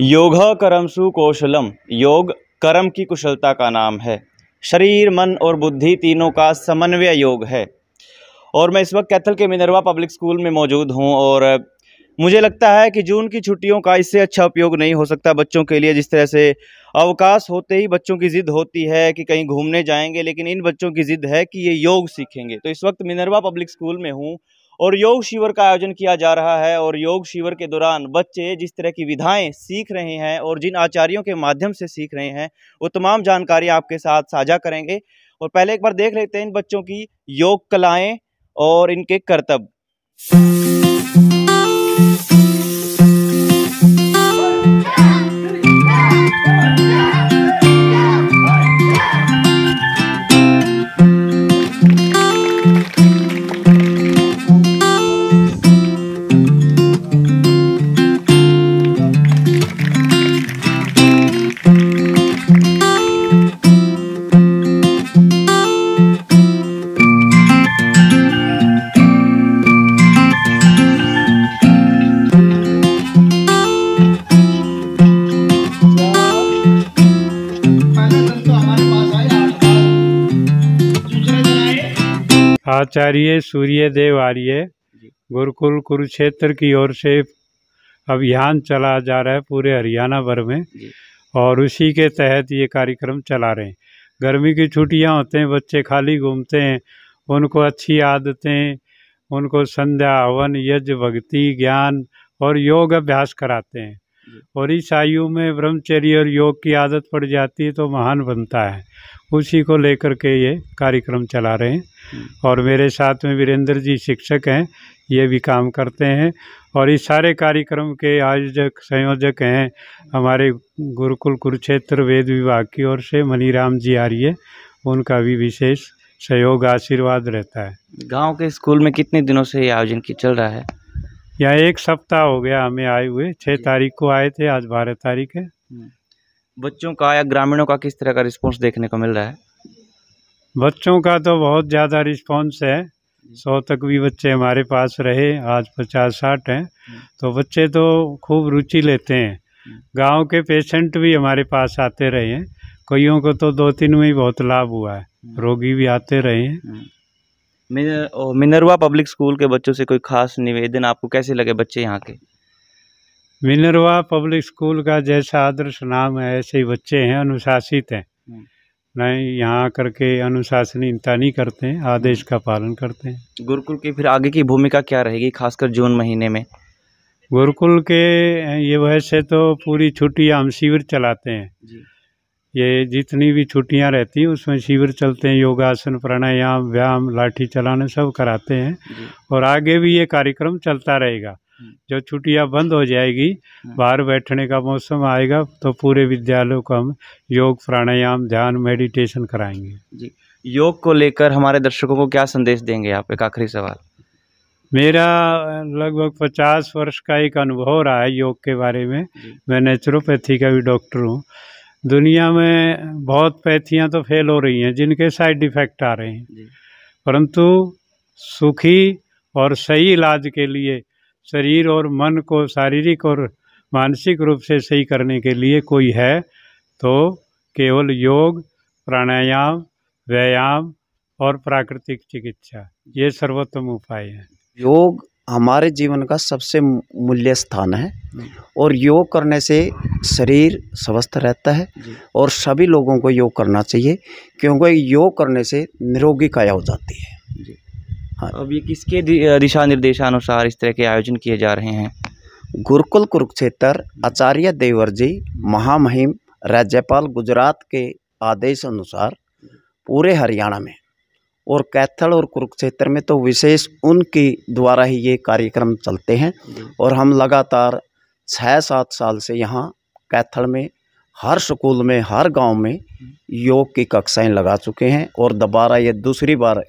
योग कर्मसु कौशलम योग कर्म की कुशलता का नाम है शरीर मन और बुद्धि तीनों का समन्वय योग है और मैं इस वक्त कैथल के मिनरवा पब्लिक स्कूल में मौजूद हूँ और मुझे लगता है कि जून की छुट्टियों का इससे अच्छा उपयोग नहीं हो सकता बच्चों के लिए जिस तरह से अवकाश होते ही बच्चों की ज़िद होती है कि कहीं घूमने जाएंगे लेकिन इन बच्चों की ज़िद है कि ये योग सीखेंगे तो इस वक्त मिनरवा पब्लिक स्कूल में हूँ और योग शिविर का आयोजन किया जा रहा है और योग शिविर के दौरान बच्चे जिस तरह की विधाएं सीख रहे हैं और जिन आचार्यों के माध्यम से सीख रहे हैं वो तमाम जानकारी आपके साथ साझा करेंगे और पहले एक बार देख लेते हैं इन बच्चों की योग कलाएं और इनके कर्तव्य आचार्य सूर्यदेव आर्य गुरुकुल कुरुक्षेत्र की ओर से अभियान चला जा रहा है पूरे हरियाणा भर में और उसी के तहत ये कार्यक्रम चला रहे हैं गर्मी की छुट्टियां होते हैं बच्चे खाली घूमते हैं उनको अच्छी आदतें उनको संध्या हवन यज्ञ भक्ति ज्ञान और योग अभ्यास कराते हैं और इस आयु में ब्रह्मचर्य और योग की आदत पड़ जाती है तो महान बनता है उसी को लेकर के ये कार्यक्रम चला रहे हैं हम्म। और मेरे साथ में वीरेंद्र जी शिक्षक हैं ये भी काम करते हैं और इस सारे कार्यक्रम के आयोजक संयोजक हैं हमारे गुरुकुल कुरुक्षेत्र वेद विभाग की ओर से मनीराम जी आ रही है उनका भी विशेष सहयोग आशीर्वाद रहता है गांव के स्कूल में कितने दिनों से ये आयोजन की चल रहा है यहाँ एक सप्ताह हो गया हमें आए हुए छः तारीख को आए थे आज बारह तारीख है हम्म। बच्चों का या ग्रामीणों का किस तरह का रिस्पॉन्स देखने को मिल रहा है बच्चों का तो बहुत ज़्यादा रिस्पॉन्स है सौ तक भी बच्चे हमारे पास रहे आज पचास साठ हैं तो बच्चे तो खूब रुचि लेते हैं गांव के पेशेंट भी हमारे पास आते रहे हैं कईयों को तो दो तीन में ही बहुत लाभ हुआ है रोगी भी आते रहे हैं मिनरवा पब्लिक स्कूल के बच्चों से कोई खास निवेदन आपको कैसे लगे बच्चे यहाँ के मिनरवा पब्लिक स्कूल का जैसा आदर्श नाम है ऐसे ही बच्चे हैं अनुशासित हैं हम्म। नहीं यहाँ करके अनुशासनीयता नहीं करते हैं आदेश का पालन करते हैं गुरुकुल की फिर आगे की भूमिका क्या रहेगी खासकर जून महीने में गुरुकुल के ये वैसे तो पूरी छुट्टी हम शिविर चलाते हैं जी। ये जितनी भी छुट्टियाँ रहती हैं उसमें शिविर चलते हैं योगासन प्राणायाम व्यायाम लाठी चलाना सब कराते हैं और आगे भी ये कार्यक्रम चलता रहेगा हम्म। जब छुट्टियां बंद हो जाएगी हम्म। बाहर बैठने का मौसम आएगा तो पूरे विद्यालयों को हम योग प्राणायाम ध्यान मेडिटेशन कराएंगे जी योग को लेकर हमारे दर्शकों को क्या संदेश देंगे आप एक आखिरी सवाल मेरा लगभग पचास वर्ष का एक अनुभव रहा है योग के बारे में मैं नेचुरोपैथी का भी डॉक्टर हूँ दुनिया में बहुत पैथियाँ तो फेल हो रही हैं जिनके साइड इफ़ेक्ट आ रहे हैं परंतु सुखी और सही इलाज के लिए शरीर और मन को शारीरिक और मानसिक रूप से सही करने के लिए कोई है तो केवल योग प्राणायाम व्यायाम और प्राकृतिक चिकित्सा ये सर्वोत्तम उपाय है योग हमारे जीवन का सबसे मूल्य स्थान है और योग करने से शरीर स्वस्थ रहता है और सभी लोगों को योग करना चाहिए क्योंकि योग करने से निरोगी काया हो जाती है हाँ अब ये किसके दिशा निर्देशानुसार इस तरह के आयोजन किए जा रहे हैं गुरुकुल कुरुक्षेत्र आचार्य देवर जी महामहिम राज्यपाल गुजरात के आदेश अनुसार पूरे हरियाणा में और कैथल और कुरुक्षेत्र में तो विशेष उनके द्वारा ही ये कार्यक्रम चलते हैं और हम लगातार छः सात साल से यहाँ कैथल में हर स्कूल में हर गांव में योग की कक्षाएं लगा चुके हैं और दोबारा ये दूसरी बार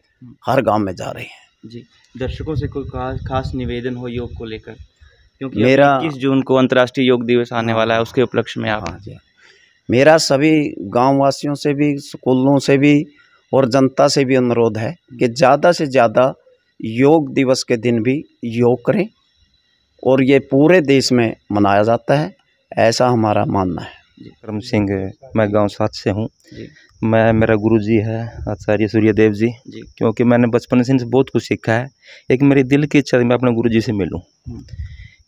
हर गांव में जा रहे हैं जी दर्शकों से कोई खास खास निवेदन हो योग को लेकर क्योंकि मेरा इक्कीस जून को अंतर्राष्ट्रीय योग दिवस आने हाँ। वाला है उसके उपलक्ष्य में आप आ हाँ जाए मेरा सभी गाँव वासियों से भी स्कूलों से भी और जनता से भी अनुरोध है कि ज़्यादा से ज़्यादा योग दिवस के दिन भी योग करें और ये पूरे देश में मनाया जाता है ऐसा हमारा मानना है करम सिंह मैं गांव साथ से हूँ मैं मेरा गुरु जी है आचार्य सूर्यदेव जी जी क्योंकि मैंने बचपन से इनसे बहुत कुछ सीखा है एक मेरी दिल की इच्छा थी मैं अपने गुरु जी से मिलूँ हम्म।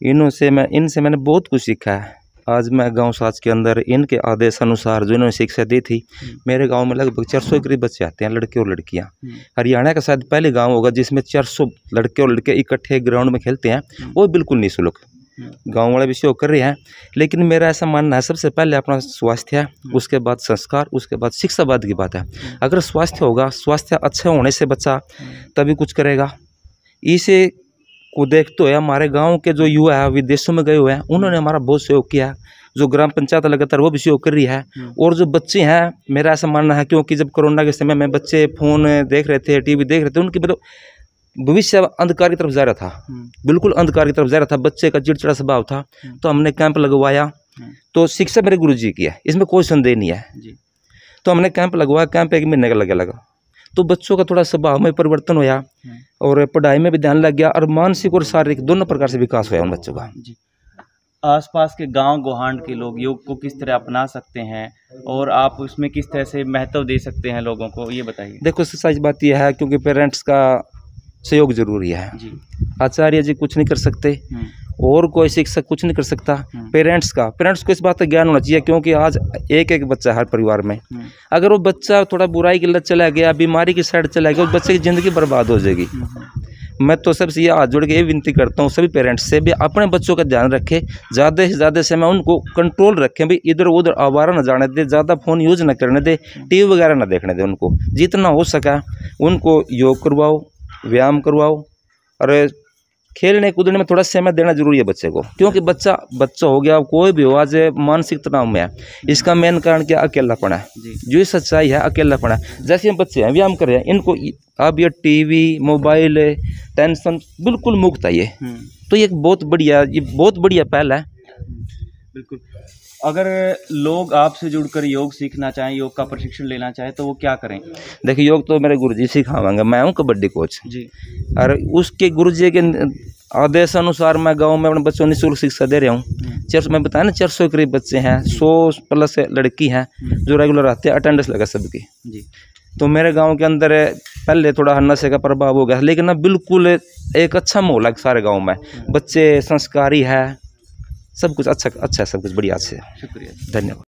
इनों से मैं इनसे मैंने बहुत कुछ सीखा है आज मैं गांव साज के अंदर इनके आदेश अनुसार जो इन्होंने शिक्षा दी थी हम्म। मेरे गांव में लगभग चार सौ करीब बच्चे आते हैं लड़के और लड़कियां हम्म। हरियाणा का शायद पहले गांव होगा जिसमें चार सौ लड़के और लड़के इकट्ठे ग्राउंड में खेलते हैं वो बिल्कुल निःशुल्क गांव वाले विषय कर रहे हैं लेकिन मेरा ऐसा मानना है सबसे पहले अपना स्वास्थ्य है हम्म। उसके बाद संस्कार उसके बाद शिक्षावाद की बात है अगर स्वास्थ्य होगा स्वास्थ्य अच्छे होने से बच्चा हम्म। तभी कुछ करेगा इसे को देखते हुए हमारे गांव के जो युवा है विदेशों में गए हुए हैं उन्होंने हम्म। हमारा बहुत सहयोग किया जो ग्राम पंचायत लगातार वो भी सहयोग कर रही है और जो बच्चे हैं मेरा ऐसा मानना है क्योंकि जब कोरोना के समय में बच्चे फ़ोन देख रहे थे टीवी देख रहे थे उनकी मतलब भविष्य अंधकार की तरफ जा रहा था हम्म। बिल्कुल अंधकार की तरफ जा रहा था बच्चे का चिड़चिड़ा स्वभाव था हम्म। तो हमने कैंप लगवाया हम्म। तो शिक्षा मेरे गुरु जी की है इसमें कोई संदेह नहीं है तो हमने कैंप लगवाया कैंप एक महीने का लगे लगा तो बच्चों का थोड़ा स्वभाव में परिवर्तन होया और पढ़ाई में भी ध्यान लग गया और मानसिक और शारीरिक दोनों प्रकार से विकास हुआ उन बच्चों का आसपास के गांव गुहांड के लोग योग को किस तरह अपना सकते हैं और आप उसमें किस तरह से महत्व दे सकते हैं लोगों को ये बताइए देखो सच बात यह है क्योंकि पेरेंट्स का सहयोग जरूरी है आचार्य जी कुछ नहीं कर सकते हम्म। और कोई शिक्षक कुछ नहीं कर सकता हम्म। पेरेंट्स का पेरेंट्स को इस बात का ज्ञान होना चाहिए क्योंकि आज एक एक बच्चा हर परिवार में हम्म। अगर वो बच्चा थोड़ा बुराई की लत चला गया बीमारी की साइड चला गया उस बच्चे की ज़िंदगी बर्बाद हो जाएगी मैं तो सबसे ये हाथ जोड़ के ये विनती करता हूँ सभी पेरेंट्स से भी अपने बच्चों का ध्यान रखें ज़्यादा से ज़्यादा समय उनको कंट्रोल रखें भाई इधर उधर आवारा ना जाने दे ज़्यादा फ़ोन यूज़ न करने दे टीवी वगैरह ना देखने दे उनको जितना हो सका उनको योग करवाओ व्यायाम करवाओ और खेलने कूदने में थोड़ा समय देना जरूरी है बच्चे को क्योंकि बच्चा बच्चा हो गया कोई भी हो आज मानसिक तनाव में है इसका मेन कारण क्या अकेलापन है जो सच्चाई है अकेलापन है जैसे हम बच्चे हैं व्यायाम कर रहे हैं इनको अब ये टीवी मोबाइल टेंशन बिल्कुल मुक्त है ये हम्म। तो ये बहुत बढ़िया ये बहुत बढ़िया पहल है बिल्कुल अगर लोग आपसे जुड़कर योग सीखना चाहें योग का प्रशिक्षण लेना चाहें तो वो क्या करें देखिए योग तो मेरे गुरुजी सिखावेंगे मैं हूँ कबड्डी कोच जी और उसके गुरुजी के आदेश अनुसार मैं गांव में अपने बच्चों निःशुल्क शिक्षा दे रहा हूँ हम्म। चार सौ मैं बताया ना चार सौ करीब बच्चे हैं सौ प्लस लड़की हैं हम्म। जो रेगुलर आते हैं अटेंडेंस लगा सबकी जी तो मेरे गांव के अंदर पहले थोड़ा नशे का प्रभाव हो गया लेकिन अब बिल्कुल एक अच्छा माहौल है सारे गांव में हम्म। बच्चे संस्कारी है सब कुछ अच्छा अच्छा सब कुछ बढ़िया से शुक्रिया धन्यवाद